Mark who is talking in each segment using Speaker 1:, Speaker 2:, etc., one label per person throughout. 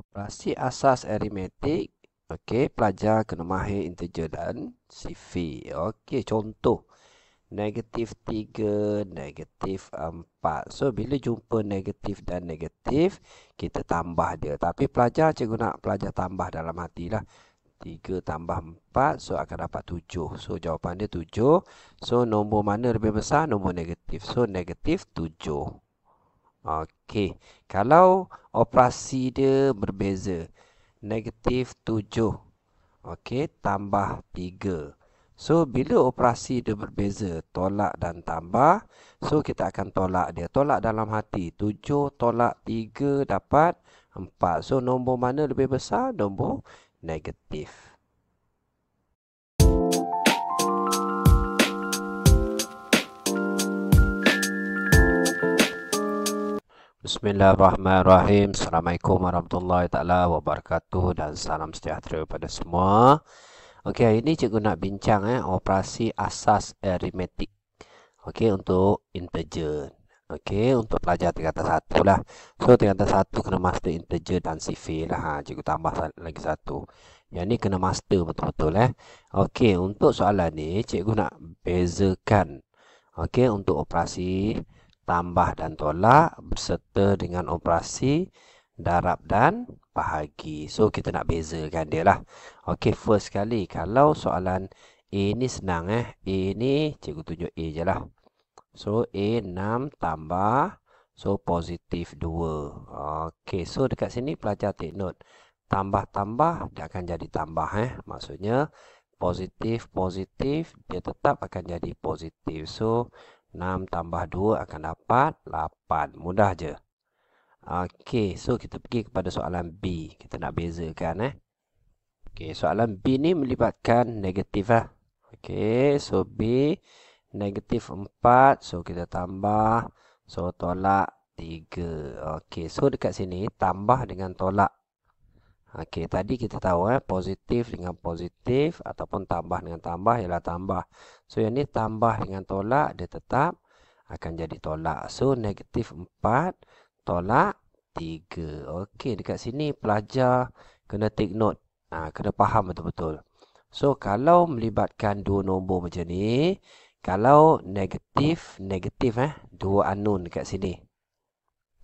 Speaker 1: operasi asas aritmetik okey pelajar kena mahir integer dan sifir okey contoh negatif 3 negatif 4 so bila jumpa negatif dan negatif kita tambah dia tapi pelajar cikgu nak pelajar tambah dalam hatilah 3 tambah 4 so akan dapat 7 so jawapan dia 7 so nombor mana lebih besar nombor negatif so negatif 7 okey Okey, kalau operasi dia berbeza. Negatif 7. Okey, tambah 3. So, bila operasi dia berbeza, tolak dan tambah. So, kita akan tolak dia. Tolak dalam hati. 7 tolak 3 dapat 4. So, nombor mana lebih besar? Nombor negatif. Bismillahirrahmanirrahim. Assalamualaikum warahmatullahi taala wabarakatuh dan salam sejahtera kepada semua. Okey, hari ini cikgu nak bincang eh operasi asas aritmetik. Okey, untuk integer. Okey, untuk pelajar tingkatan satu lah. So, tingkatan satu kena master integer dan sifir lah. Ha, cikgu tambah lagi satu. Yang ni kena master betul-betul eh. Okey, untuk soalan ni, cikgu nak bezakan. Okey, untuk operasi tambah dan tolak berserta dengan operasi darab dan bahagi. So kita nak bezakan dia lah. Okey, first sekali kalau soalan A ni senang eh. A ni cikgu tunjuk A je lah. So A 6 tambah so positif 2. Okey, so dekat sini pelajar take note. Tambah-tambah dia akan jadi tambah eh. Maksudnya positif-positif dia tetap akan jadi positif. So 6 tambah 2 akan dapat 8. Mudah je. Okey, so kita pergi kepada soalan B. Kita nak bezakan eh. Okey, soalan B ni melibatkan negatif lah. Okey, so B negatif 4. So kita tambah. So tolak 3. Okey, so dekat sini tambah dengan tolak Okey, tadi kita tahu eh, positif dengan positif ataupun tambah dengan tambah ialah tambah. So, yang ni tambah dengan tolak dia tetap akan jadi tolak. So, negatif 4 tolak 3. Okey, dekat sini pelajar kena take note. Ha, kena faham betul-betul. So, kalau melibatkan dua nombor macam ni, kalau negatif, negatif eh, dua unknown dekat sini.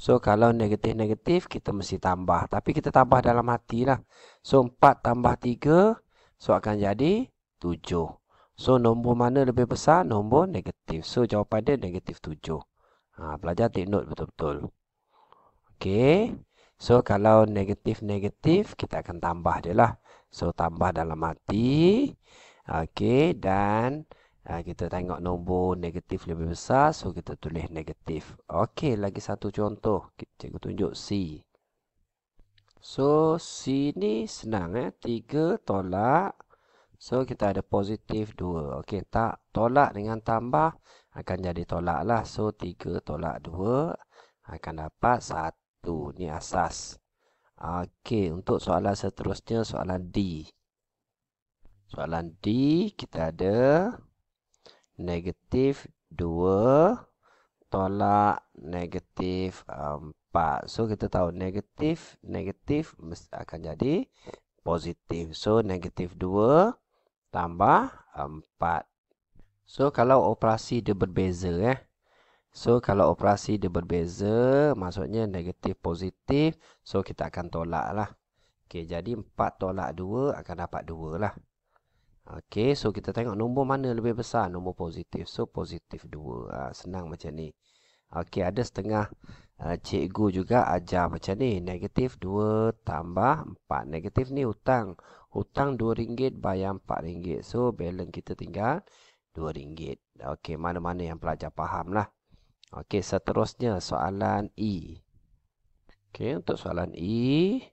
Speaker 1: So kalau negatif-negatif kita mesti tambah. Tapi kita tambah dalam hati lah. So 4 tambah 3. So akan jadi 7. So nombor mana lebih besar? Nombor negatif. So jawapan dia negatif 7. Ha, pelajar take note betul-betul. Okay. So kalau negatif-negatif kita akan tambah dia lah. So tambah dalam hati. Okay. Dan... Ah, kita tengok nombor negatif lebih besar so kita tulis negatif okey lagi satu contoh kita cikgu tunjuk c so c ni senang eh 3 tolak so kita ada positif 2 okey tak tolak dengan tambah akan jadi tolak lah so 3 tolak 2 akan dapat 1 ni asas okey untuk soalan seterusnya soalan d soalan d kita ada negatif 2 tolak negatif 4. So, kita tahu negatif, negatif akan jadi positif. So, negatif 2 tambah 4. So, kalau operasi dia berbeza. Eh? So, kalau operasi dia berbeza, maksudnya negatif positif. So, kita akan tolak lah. Okay, jadi 4 tolak 2 akan dapat 2 lah. Okey, so kita tengok nombor mana lebih besar nombor positif, so positif 2 ha, ah, senang macam ni Okey, ada setengah uh, cikgu juga ajar macam ni negatif 2 tambah 4 negatif ni hutang hutang RM2 bayar RM4 so, balance kita tinggal RM2 Okey, mana-mana yang pelajar faham lah Okey, seterusnya soalan E Okey, untuk soalan E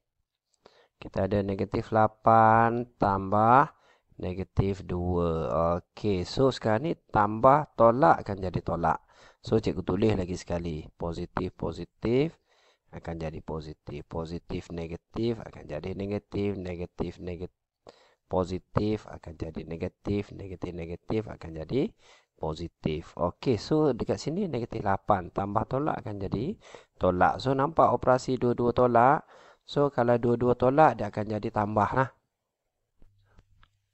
Speaker 1: kita ada negatif 8 tambah 4 Negatif 2. Okey. So, sekarang ni tambah tolak akan jadi tolak. So, cikgu tulis lagi sekali. Positif, positif akan jadi positif. Positif, negatif akan jadi negatif. Negatif, negatif. Positif akan jadi negatif. Negatif, negatif akan jadi positif. Okey. So, dekat sini negatif 8. Tambah tolak akan jadi tolak. So, nampak operasi dua-dua tolak. So, kalau dua-dua tolak, dia akan jadi tambah lah.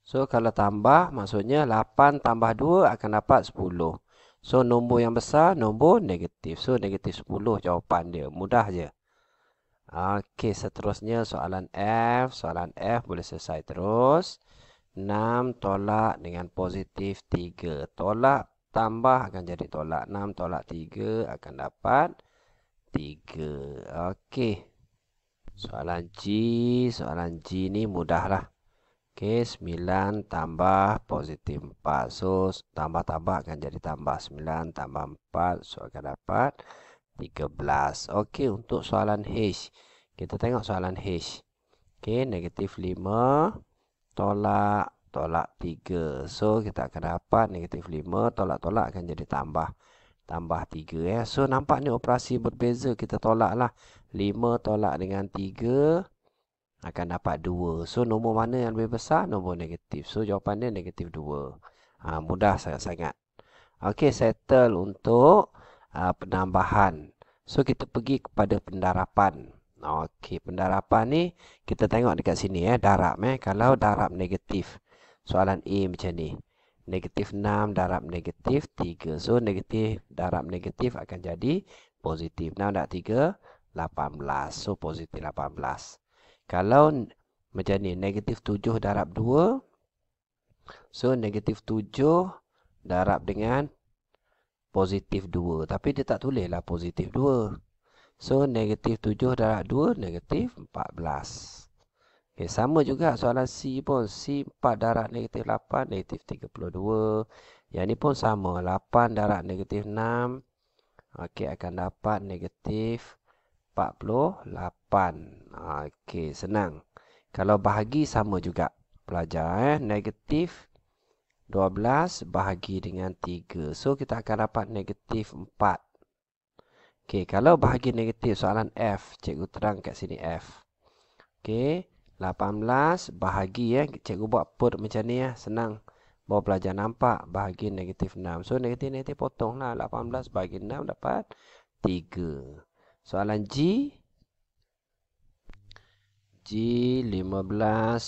Speaker 1: So kalau tambah maksudnya 8 tambah 2 akan dapat 10 So nombor yang besar nombor negatif So negatif 10 jawapan dia mudah je Okey seterusnya soalan F Soalan F boleh selesai terus 6 tolak dengan positif 3 Tolak tambah akan jadi tolak 6 tolak 3 akan dapat 3 Okey Soalan G Soalan G ni mudahlah Okey, 9 tambah positif 4. So, tambah-tambah akan jadi tambah 9 tambah 4. So, akan dapat 13. Okey, untuk soalan H. Kita tengok soalan H. Okey, negatif 5 tolak tolak 3. So, kita akan dapat negatif 5 tolak-tolak akan jadi tambah. Tambah 3. Eh. Ya. So, nampak ni operasi berbeza. Kita tolak lah 5 tolak dengan 3. 3 akan dapat 2. So nombor mana yang lebih besar? Nombor negatif. So jawapan dia negatif 2. Ha, mudah sangat-sangat. Okey, settle untuk uh, penambahan. So kita pergi kepada pendarapan. Okey, pendarapan ni kita tengok dekat sini eh, darab eh. Kalau darab negatif. Soalan A macam ni. Negatif 6 darab negatif 3. So negatif darab negatif akan jadi positif. 6 darab 3, 18. So positif 18. Kalau macam ni, negatif 7 darab 2. So, negatif 7 darab dengan positif 2. Tapi dia tak tulis lah positif 2. So, negatif 7 darab 2, negatif 14. Okay, sama juga soalan C pun. C 4 darab negatif 8, negatif 32. Yang ni pun sama. 8 darab negatif 6. Okey, akan dapat negatif 48. Okey, senang. Kalau bahagi sama juga pelajar. Eh? Negatif 12 bahagi dengan 3. So, kita akan dapat negatif 4. Okey, kalau bahagi negatif soalan F. Cikgu terang kat sini F. Okey, 18 bahagi. Eh? Cikgu buat put macam ni. Eh? Senang. Bawa pelajar nampak bahagi negatif 6. So, negatif-negatif potonglah. 18 bahagi 6 dapat 3. Soalan G G 15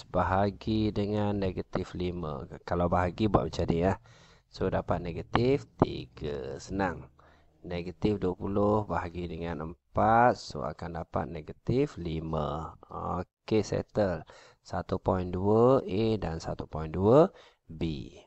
Speaker 1: bahagi dengan negatif 5 Kalau bahagi buat macam ni ya. So dapat negatif 3 Senang Negatif 20 bahagi dengan 4 So akan dapat negatif 5 okey settle 1.2 A dan 1.2 B